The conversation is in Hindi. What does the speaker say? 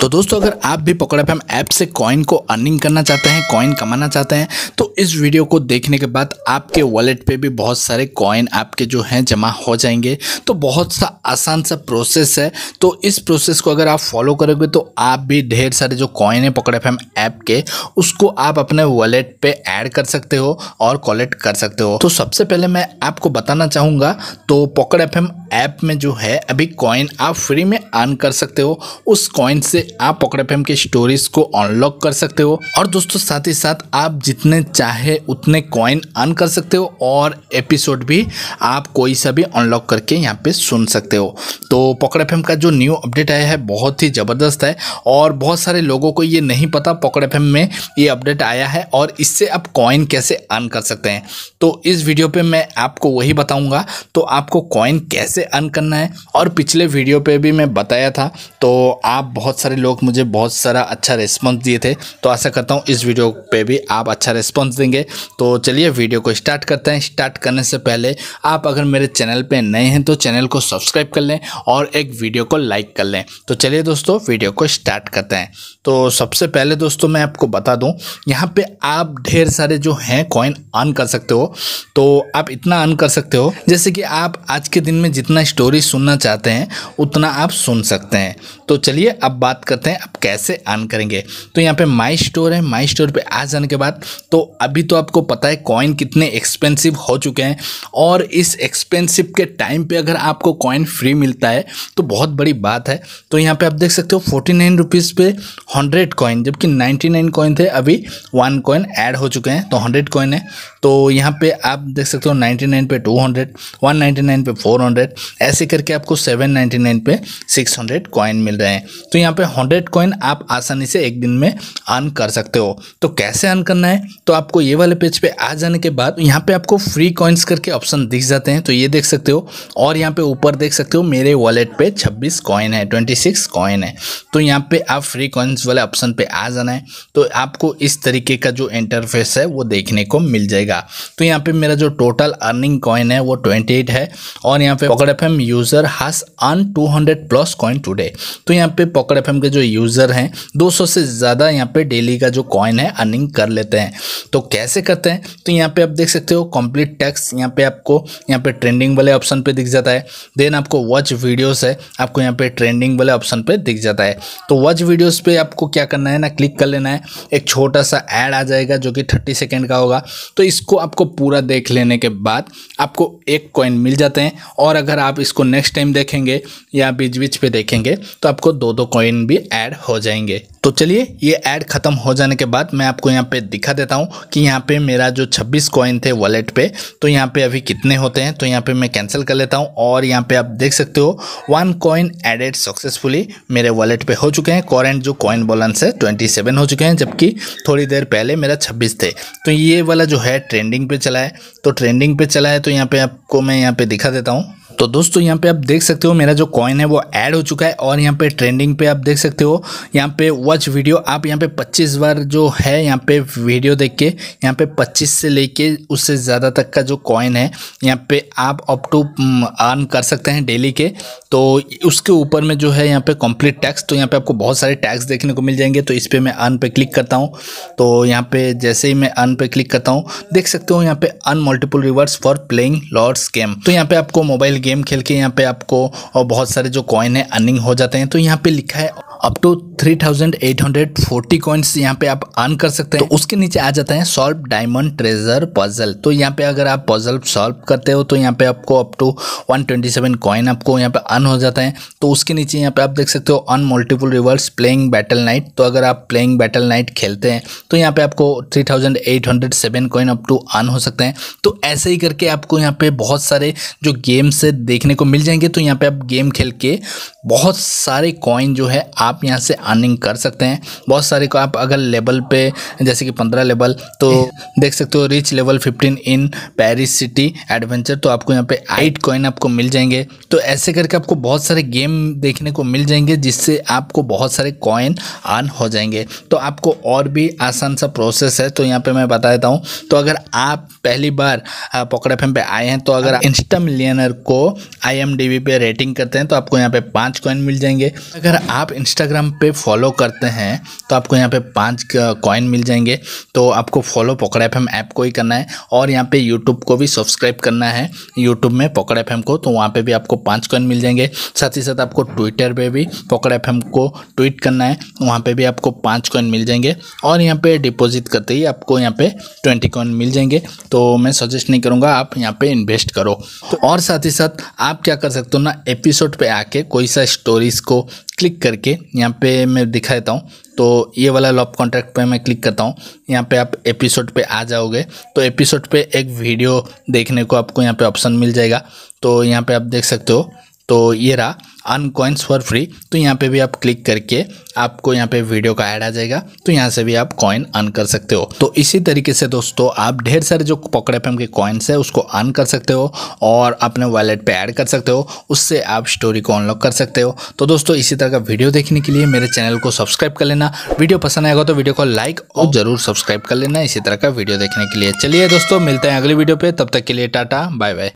तो दोस्तों अगर आप भी पकड़ एफ ऐप से कॉइन को अर्निंग करना चाहते हैं कॉइन कमाना चाहते हैं तो इस वीडियो को देखने के बाद आपके वॉलेट पे भी बहुत सारे कॉइन आपके जो हैं जमा हो जाएंगे तो बहुत सा आसान सा प्रोसेस है तो इस प्रोसेस को अगर आप फॉलो करोगे तो आप भी ढेर सारे जो कॉइन है पकड़ एफ ऐप के उसको आप अपने वॉलेट पर ऐड कर सकते हो और कॉलेक्ट कर सकते हो तो सबसे पहले मैं आपको बताना चाहूँगा तो पकड़ एफ ऐप में जो है अभी कॉइन आप फ्री में अर्न कर सकते हो उस कॉइन से आप पॉकेट एफ के स्टोरीज को अनलॉक कर सकते हो और दोस्तों साथ ही साथ आप जितने चाहे उतने कॉइन अर्न कर सकते हो और एपिसोड भी आप कोई सा भी अनलॉक करके यहाँ पे सुन सकते हो तो पॉकेट एफ का जो न्यू अपडेट आया है बहुत ही ज़बरदस्त है और बहुत सारे लोगों को ये नहीं पता पॉकेट एफ में ये अपडेट आया है और इससे आप कॉइन कैसे अर्न कर सकते हैं तो इस वीडियो पर मैं आपको वही बताऊँगा तो आपको कॉइन कैसे कैसे अर्न करना है और पिछले वीडियो पे भी मैं बताया था तो आप बहुत सारे लोग मुझे बहुत सारा अच्छा रिस्पॉन्स दिए थे तो आशा करता हूँ इस वीडियो पे भी आप अच्छा रिस्पॉन्स देंगे तो चलिए वीडियो को स्टार्ट करते हैं स्टार्ट करने से पहले आप अगर मेरे चैनल पर नए हैं तो चैनल को सब्सक्राइब कर लें और एक वीडियो को लाइक कर लें तो चलिए दोस्तों वीडियो को स्टार्ट करते हैं तो सबसे पहले दोस्तों मैं आपको बता दूँ यहाँ पर आप ढेर सारे जो हैं कॉइन अर्न कर सकते हो तो आप इतना अर्न कर सकते हो जैसे कि आप आज के दिन में जितना जितना स्टोरी सुनना चाहते हैं उतना आप सुन सकते हैं तो चलिए अब बात करते हैं अब कैसे ऑन करेंगे तो यहाँ पे माई स्टोर है माई स्टोर पे आ जाने के बाद तो अभी तो आपको पता है कॉइन कितने एक्सपेंसिव हो चुके हैं और इस एक्सपेंसिव के टाइम पे अगर आपको कॉइन फ्री मिलता है तो बहुत बड़ी बात है तो यहाँ पे आप देख सकते हो फोर्टी नाइन रुपीज़ पे हंड्रेड कॉइन जबकि नाइन्टी नाइन कॉइन थे अभी वन कॉइन ऐड हो चुके हैं तो हंड्रेड कॉइन है तो यहाँ पर आप देख सकते हो नाइन्टी नाइन पे two hundred one ninety nine पे फोर हंड्रेड ऐसे करके आपको 799 पे 600 कॉइन मिल रहे हैं तो यहाँ पे 100 कॉइन आप आसानी से एक दिन में अर्न कर सकते हो तो कैसे अर्न करना है तो आपको ये वाले पेज पे आ जाने के बाद यहाँ पे आपको फ्री कॉइन्स करके ऑप्शन दिख जाते हैं तो ये देख सकते हो और यहाँ पे ऊपर देख सकते हो मेरे वॉलेट पे छब्बीस कॉइन है सिक्स कॉइन है तो यहाँ पर आप फ्री कॉइन्स वाले ऑप्शन पर आ जाना है तो आपको इस तरीके का जो इंटरफेस है वो देखने को मिल जाएगा तो यहाँ पे मेरा जो टोटल अर्निंग कॉइन है वो ट्वेंटी है और यहाँ पे pocket F M user has an 200 plus coin today तो यहाँ पे पकड़ एफ के जो यूज़र हैं 200 से ज़्यादा यहाँ पे डेली का जो कॉइन है अर्निंग कर लेते हैं तो कैसे करते हैं तो यहाँ पे आप देख सकते हो कंप्लीट टैक्स यहाँ पे आपको यहाँ पे ट्रेंडिंग वाले ऑप्शन पे दिख जाता है देन आपको वॉच वीडियोज है आपको यहाँ पे ट्रेंडिंग वाले ऑप्शन पे दिख जाता है तो वॉच वीडियोज पे आपको क्या करना है ना क्लिक कर लेना है एक छोटा सा ऐड आ जाएगा जो कि थर्टी सेकेंड का होगा तो इसको आपको पूरा देख लेने के बाद आपको एक कॉइन मिल जाते हैं और अगर अगर आप इसको नेक्स्ट टाइम देखेंगे या बीच बीच पे देखेंगे तो आपको दो दो कॉइन भी ऐड हो जाएंगे तो चलिए ये ऐड ख़त्म हो जाने के बाद मैं आपको यहाँ पे दिखा देता हूँ कि यहाँ पे मेरा जो 26 कॉइन थे वॉलेट पे तो यहाँ पे अभी कितने होते हैं तो यहाँ पे मैं कैंसिल कर लेता हूँ और यहाँ पे आप देख सकते हो वन कॉइन एडेड सक्सेसफुली मेरे वॉलेट पे हो चुके हैं कॉरेंट जो कॉइन बैलेंस है ट्वेंटी हो चुके हैं जबकि थोड़ी देर पहले मेरा छब्बीस थे तो ये वाला जो है ट्रेंडिंग पर चला है तो ट्रेंडिंग पर चला है तो यहाँ पर आपको मैं यहाँ पर दिखा देता हूँ तो दोस्तों यहाँ पे आप देख सकते हो मेरा जो कॉइन है वो ऐड हो चुका है और यहाँ पे ट्रेंडिंग पे आप देख सकते हो यहाँ पे वॉच वीडियो आप यहाँ पे 25 बार जो है यहाँ पे वीडियो देख के यहाँ पे 25 से लेके उससे ज़्यादा तक का जो कॉइन है यहाँ पे आप अप टू अर्न कर सकते हैं डेली के तो उसके ऊपर में जो है यहाँ पे कंप्लीट टैक्स तो यहाँ पे आपको बहुत सारे टैक्स देखने को मिल जाएंगे तो इस पर मैं अर्न पे क्लिक करता हूँ तो यहाँ पे जैसे ही मैं अर्न पे क्लिक करता हूँ देख सकते हो यहाँ पे earn multiple rewards for playing lords game तो यहाँ पर आपको मोबाइल गेम गेम खेल के यहाँ पे आपको और बहुत सारे जो कॉइन है अर्निंग हो जाते हैं तो यहाँ पे लिखा है up to three thousand eight hundred forty coins यहाँ पे आप अर्न कर सकते हैं तो उसके नीचे आ जाता है सॉल्व डायमंड ट्रेजर पजल तो यहाँ पे अगर आप पजल सॉल्व करते हो तो यहाँ पे आपको up to one twenty seven coin आपको यहाँ पे अर्न हो जाता है तो उसके नीचे यहाँ पे आप देख सकते हो earn multiple rewards playing battle night तो अगर आप प्लेइंग बैटल नाइट खेलते हैं तो यहाँ पे आपको three thousand eight hundred seven coin up to earn हो सकते हैं तो ऐसे ही करके आपको यहाँ पे बहुत सारे जो गेम्स देखने को मिल जाएंगे तो यहाँ पे आप गेम खेल के बहुत सारे कॉइन जो है आप आप यहाँ से अर्निंग कर सकते हैं बहुत सारे को आप अगर लेवल पे जैसे कि पंद्रह लेवल तो देख सकते हो reach level fifteen in Paris city adventure तो आपको यहाँ पे आइट कॉइन आपको मिल जाएंगे तो ऐसे करके आपको बहुत सारे गेम देखने को मिल जाएंगे जिससे आपको बहुत सारे कॉइन अर्न हो जाएंगे तो आपको और भी आसान सा प्रोसेस है तो यहाँ पर मैं बता देता हूँ तो अगर आप पहली बार पॉकेट एफ पे आए हैं तो अगर इंस्टा मिलियनर को आई पे रेटिंग करते हैं तो आपको यहाँ पे पाँच कॉइन मिल जाएंगे अगर आप इंस्टा इंस्टाग्राम पे फॉलो करते हैं तो आपको यहाँ पे पाँच कॉइन मिल जाएंगे तो आपको फॉलो पकड़ एफ ऐप को ही करना है और यहाँ पे यूट्यूब को भी सब्सक्राइब करना है यूट्यूब में पकड़ एफ को तो वहाँ पे भी आपको पाँच कॉइन मिल जाएंगे साथ ही साथ आपको ट्विटर पर भी पकड़ एफ को ट्वीट करना है वहाँ पर भी आपको पाँच कॉइन मिल जाएंगे और यहाँ पर डिपोजिट करते ही आपको यहाँ पर ट्वेंटी कॉइन मिल जाएंगे तो मैं सजेस्ट नहीं करूँगा आप यहाँ पर इन्वेस्ट करो और साथ ही साथ आप क्या कर सकते हो ना एपिसोड पर आके कोई सा स्टोरीज़ को क्लिक करके यहाँ पे मैं दिखा देता हूँ तो ये वाला लॉप कॉन्ट्रैक्ट पे मैं क्लिक करता हूँ यहाँ पे आप एपिसोड पे आ जाओगे तो एपिसोड पे एक वीडियो देखने को आपको यहाँ पे ऑप्शन मिल जाएगा तो यहाँ पे आप देख सकते हो तो ये रहा अन कॉइन्स फॉर फ्री तो यहाँ पे भी आप क्लिक करके आपको यहाँ पे वीडियो का ऐड आ जाएगा तो यहाँ से भी आप कॉइन अन कर सकते हो तो इसी तरीके से दोस्तों आप ढेर सारे जो पॉकेट एफ के कॉइन्स है उसको अन कर सकते हो और अपने वॉलेट पे ऐड कर सकते हो उससे आप स्टोरी को अनलॉक कर सकते हो तो दोस्तों इसी तरह का वीडियो देखने के लिए मेरे चैनल को सब्सक्राइब कर लेना वीडियो पसंद आएगा तो वीडियो को लाइक और जरूर सब्सक्राइब कर लेना इसी तरह का वीडियो देखने के लिए चलिए दोस्तों मिलते हैं अगले वीडियो पर तब तक के लिए टाटा बाय बाय